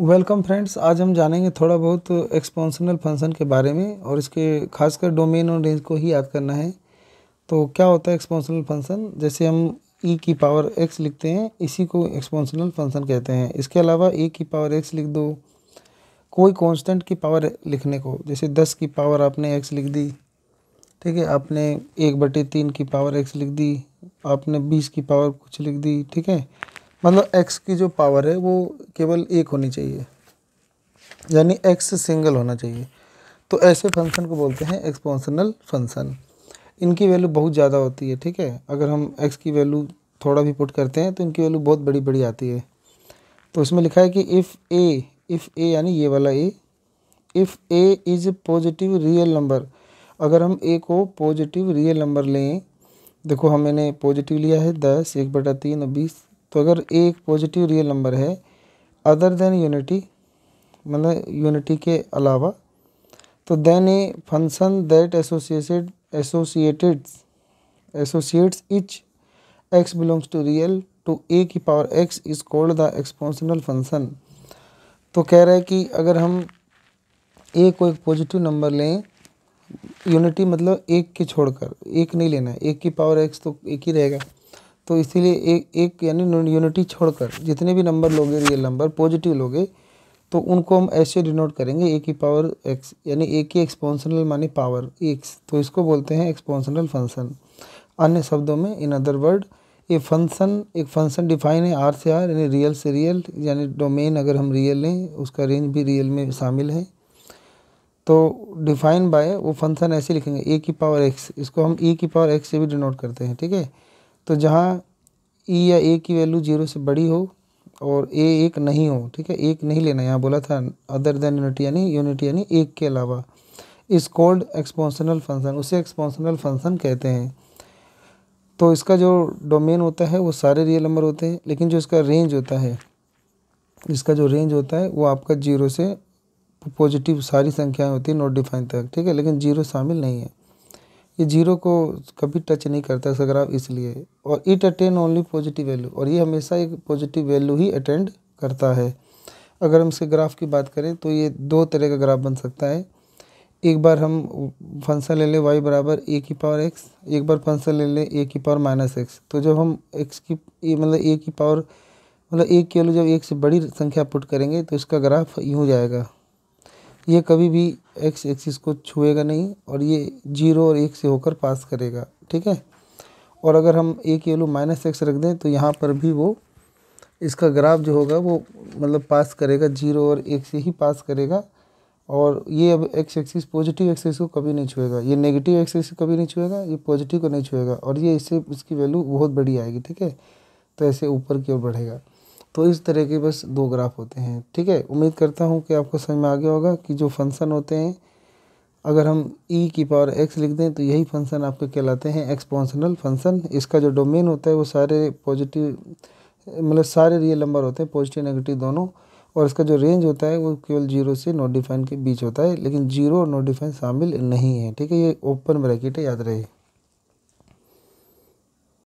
welcome friends आज हम जानेंगे थोड़ा बहुत एक्सपॉन्सनल फंक्शन के बारे में और इसके खासकर डोमेन और रेंज को ही याद करना है तो क्या होता है एक्सपॉन्सनल फंक्शन जैसे हम ई e की पावर एक्स लिखते हैं इसी को एक्सपॉन्सनल फंक्शन कहते हैं इसके अलावा ई e की पावर एक्स लिख दो कोई कांस्टेंट की पावर लिखने को जैसे दस की पावर आपने एक्स लिख दी ठीक है आपने एक बटे तीन की पावर एक्स लिख दी आपने बीस की पावर कुछ लिख दी ठीक है मतलब एक्स की जो पावर है वो केवल एक होनी चाहिए यानी एक्स सिंगल होना चाहिए तो ऐसे फंक्शन को बोलते हैं एक्सपोनशनल फंक्शन इनकी वैल्यू बहुत ज़्यादा होती है ठीक है अगर हम एक्स की वैल्यू थोड़ा भी पुट करते हैं तो इनकी वैल्यू बहुत बड़ी बड़ी आती है तो इसमें लिखा है कि इफ़ ए इफ़ ए यानी ये वाला a if a is positive real number अगर हम ए को पॉजिटिव रियल नंबर लें देखो हमने पॉजिटिव लिया है दस एक बटा तीन और बीस तो अगर ए एक पॉजिटिव रियल नंबर है अदर देन यूनिटी मतलब यूनिटी के अलावा तो then a function that associated associated associates each x belongs to real to a की power x is called the exponential function तो कह रहा है कि अगर हम ए को एक पॉजिटिव नंबर लें यूनिटी मतलब एक के छोड़कर एक नहीं लेना है एक की पावर एक्स तो एक ही रहेगा तो इसीलिए एक एक यानी यूनिटी छोड़कर जितने भी नंबर लोगे रियल नंबर पॉजिटिव लोगे तो उनको हम ऐसे डिनोट करेंगे ए की पावर एक्स यानी ए की एक्सपोंशनल मानी पावर एक्स तो इसको बोलते हैं एक्सपोंशनल फंक्शन अन्य शब्दों में इन अदर वर्ड ये फंक्शन एक फंक्शन डिफाइन है आर से आर यानी रियल से रियल यानी डोमेन अगर हम रियल लें उसका रेंज भी रियल में शामिल है तो डिफाइन बाय वो फंक्शन ऐसे लिखेंगे ए की पावर एक्स इसको हम ई e की पावर एक्स से भी डिनोट करते हैं ठीक है तो जहाँ ई e या ए की वैल्यू जीरो से बड़ी हो और ए एक नहीं हो ठीक है एक नहीं लेना यहाँ बोला था अदर देन यूनिट यानी यूनिट यानी एक के अलावा इस कॉल्ड एक्सपॉन्सनल फंक्शन उसे एक्सपॉन्सनल फंक्शन कहते हैं तो इसका जो डोमेन होता है वो सारे रियल नंबर होते हैं लेकिन जो इसका रेंज होता है इसका जो रेंज होता है वो आपका जीरो से पॉजिटिव सारी संख्याएं होती है नॉट डिफाइन तक ठीक है लेकिन जीरो शामिल नहीं है ये जीरो को कभी टच नहीं करता सकारात्मक इसलिए और it attend only positive value और ये हमेशा एक पॉजिटिव वैल्यू ही अटेंड करता है अगर हम इसके ग्राफ की बात करें तो ये दो तरह का ग्राफ बन सकता है एक बार हम फंक्शन ले लें वाई बराबर ए की पावर एक्स एक बार फंक्शन ले लें ए की पावर माइनस एक्स तो जब हम एक्स की मतलब ए की पावर मतलब एक की वैल्यू जब एक से बड़ी संख्या पुट करेंगे तो इसका ग्राफ यूँ जाएगा ये कभी भी एक्स एक्सिस को छुएगा नहीं और ये जीरो और एक से होकर पास करेगा ठीक है और अगर हम एक की वैल्यू माइनस एक्स रख दें तो यहाँ पर भी वो इसका ग्राफ जो होगा वो मतलब पास करेगा जीरो और एक से ही पास करेगा और ये अब एक्स एक्सिस पॉजिटिव एक्सिस को कभी नहीं छुएगा ये नेगेटिव एक्सिस को कभी नहीं छुएगा ये पॉजिटिव को नहीं छुएगा और ये इससे इसकी वैल्यू बहुत बड़ी आएगी ठीक है तो ऐसे ऊपर की ओर बढ़ेगा तो इस तरह के बस दो ग्राफ होते हैं ठीक है उम्मीद करता हूँ कि आपको समझ में आ गया होगा कि जो फंक्शन होते हैं अगर हम ई e की पावर एक्स लिख दें तो यही फंक्शन आपके कहलाते हैं एक्सपॉन्सनल फंक्शन इसका जो डोमेन होता है वो सारे पॉजिटिव मतलब सारे रियल नंबर होते हैं पॉजिटिव नेगेटिव दोनों और इसका जो रेंज होता है वो केवल जीरो से नोट डिफाइन के बीच होता है लेकिन जीरो और नोट डिफाइन शामिल नहीं है ठीक है ये ओपन ब्रैकेट है याद रहे